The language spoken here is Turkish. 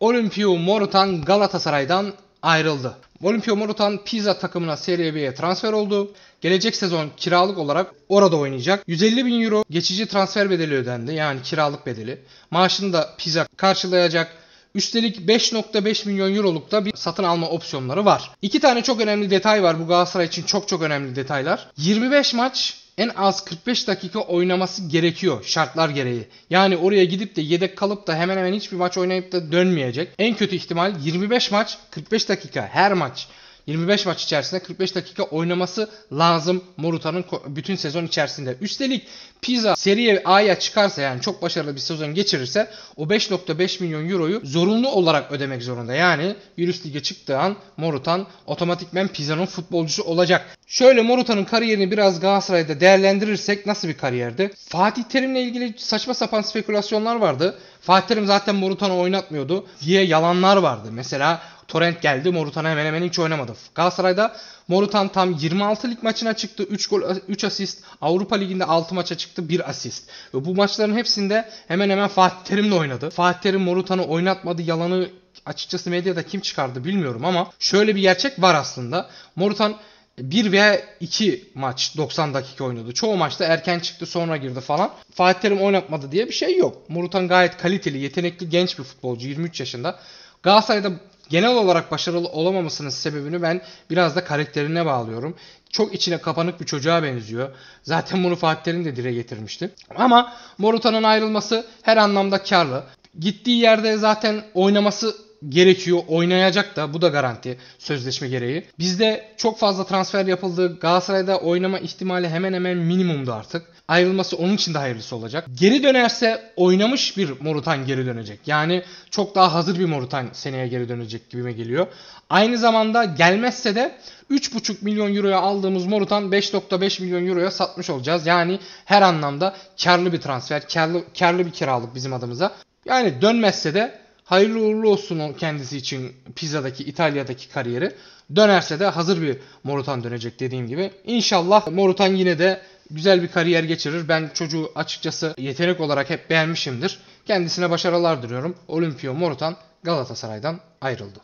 Olimpio Morutan Galatasaray'dan ayrıldı. Olimpio Morutan Pisa takımına Serie B'ye transfer oldu. Gelecek sezon kiralık olarak orada oynayacak. 150 bin euro geçici transfer bedeli ödendi yani kiralık bedeli. Maaşını da Pisa karşılayacak. Üstelik 5.5 milyon euroluk da bir satın alma opsiyonları var. İki tane çok önemli detay var bu Galatasaray için çok çok önemli detaylar. 25 maç en az 45 dakika oynaması gerekiyor şartlar gereği. Yani oraya gidip de yedek kalıp da hemen hemen hiçbir maç oynayıp da dönmeyecek. En kötü ihtimal 25 maç 45 dakika her maç. 25 maç içerisinde 45 dakika oynaması lazım Morutan'ın bütün sezon içerisinde. Üstelik Pisa Serie A'ya çıkarsa yani çok başarılı bir sezon geçirirse o 5.5 milyon euroyu zorunlu olarak ödemek zorunda. Yani Yürüs Lig'e çıktığı an Morutan otomatikmen Pisa'nın futbolcusu olacak. Şöyle Morutan'ın kariyerini biraz Galatasaray'da değerlendirirsek nasıl bir kariyerdi? Fatih Terim'le ilgili saçma sapan spekülasyonlar vardı. Fatih Terim zaten Morutan'ı oynatmıyordu diye yalanlar vardı. Mesela Torrent geldi. Morutan hemen hemen hiç oynamadı. Galatasaray'da Morutan tam 26 lig maçına çıktı. 3 gol 3 asist. Avrupa Ligi'nde 6 maça çıktı. 1 asist. Ve bu maçların hepsinde hemen hemen Fatih Terim'le oynadı. Fatih Terim Morutan'ı oynatmadı. Yalanı açıkçası medyada kim çıkardı bilmiyorum ama şöyle bir gerçek var aslında. Morutan 1 veya 2 maç 90 dakika oynadı. Çoğu maçta erken çıktı sonra girdi falan. Fatih Terim oynatmadı diye bir şey yok. Morutan gayet kaliteli, yetenekli genç bir futbolcu 23 yaşında. Galatasaray'da genel olarak başarılı olamamasının sebebini ben biraz da karakterine bağlıyorum. Çok içine kapanık bir çocuğa benziyor. Zaten bunu Fatih Terim de dire getirmişti. Ama Morutan'ın ayrılması her anlamda karlı. Gittiği yerde zaten oynaması gerekiyor. Oynayacak da bu da garanti sözleşme gereği. Bizde çok fazla transfer yapıldı. Galatasaray'da oynama ihtimali hemen hemen minimumdu artık. Ayrılması onun için de hayırlısı olacak. Geri dönerse oynamış bir Morutan geri dönecek. Yani çok daha hazır bir Morutan seneye geri dönecek gibime geliyor. Aynı zamanda gelmezse de 3,5 milyon euroya aldığımız Morutan 5,5 milyon euroya satmış olacağız. Yani her anlamda karlı bir transfer, karlı, karlı bir kiralık bizim adımıza. Yani dönmezse de Hayırlı uğurlu olsun kendisi için Pizza'daki, İtalya'daki kariyeri. Dönerse de hazır bir Morutan dönecek dediğim gibi. İnşallah Morutan yine de güzel bir kariyer geçirir. Ben çocuğu açıkçası yetenek olarak hep beğenmişimdir. Kendisine başarılar diliyorum. Olimpio Morutan Galatasaray'dan ayrıldı.